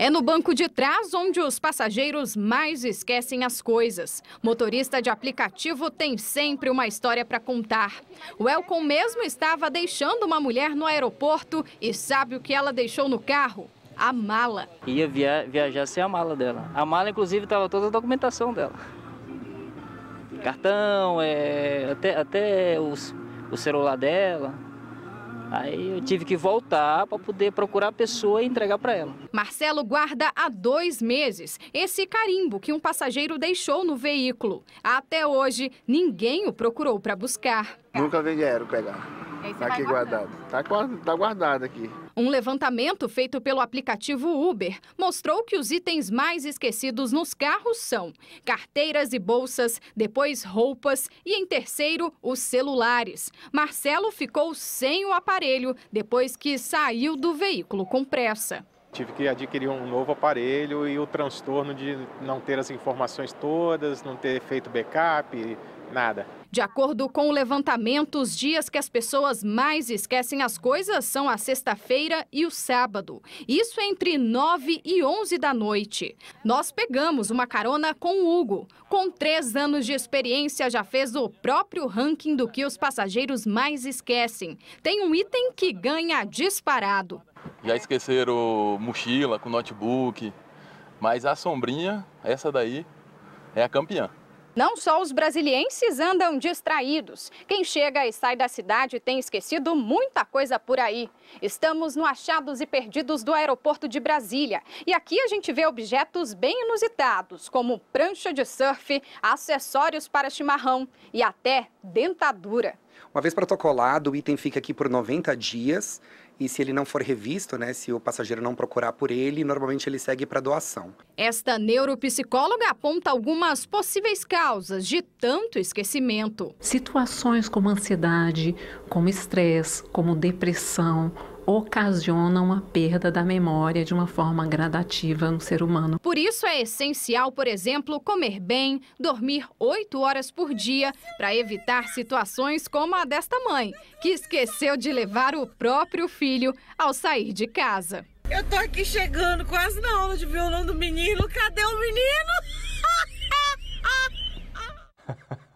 É no banco de trás onde os passageiros mais esquecem as coisas. Motorista de aplicativo tem sempre uma história para contar. O Elcon mesmo estava deixando uma mulher no aeroporto e sabe o que ela deixou no carro? A mala. Ia via viajar sem a mala dela. A mala, inclusive, estava toda a documentação dela. Cartão, é, até, até os, o celular dela. Aí eu tive que voltar para poder procurar a pessoa e entregar para ela. Marcelo guarda há dois meses esse carimbo que um passageiro deixou no veículo. Até hoje, ninguém o procurou para buscar. Nunca vieram pegar. Tá aqui guardado. Tá, tá guardado aqui. Um levantamento feito pelo aplicativo Uber mostrou que os itens mais esquecidos nos carros são carteiras e bolsas, depois roupas e, em terceiro, os celulares. Marcelo ficou sem o aparelho depois que saiu do veículo com pressa. Tive que adquirir um novo aparelho e o transtorno de não ter as informações todas, não ter feito backup, nada. De acordo com o levantamento, os dias que as pessoas mais esquecem as coisas são a sexta-feira e o sábado. Isso entre 9 e 11 da noite. Nós pegamos uma carona com o Hugo. Com três anos de experiência, já fez o próprio ranking do que os passageiros mais esquecem. Tem um item que ganha disparado. Já esqueceram mochila com notebook, mas a sombrinha, essa daí, é a campeã. Não só os brasilienses andam distraídos. Quem chega e sai da cidade tem esquecido muita coisa por aí. Estamos no Achados e Perdidos do aeroporto de Brasília. E aqui a gente vê objetos bem inusitados, como prancha de surf, acessórios para chimarrão e até dentadura. Uma vez protocolado, o item fica aqui por 90 dias e se ele não for revisto, né, se o passageiro não procurar por ele, normalmente ele segue para doação. Esta neuropsicóloga aponta algumas possíveis causas de tanto esquecimento. Situações como ansiedade, como estresse, como depressão, ocasionam a perda da memória de uma forma gradativa no ser humano. Por isso é essencial, por exemplo, comer bem, dormir oito horas por dia, para evitar situações como a desta mãe, que esqueceu de levar o próprio filho ao sair de casa. Eu tô aqui chegando quase na aula de violão do menino. Cadê o menino?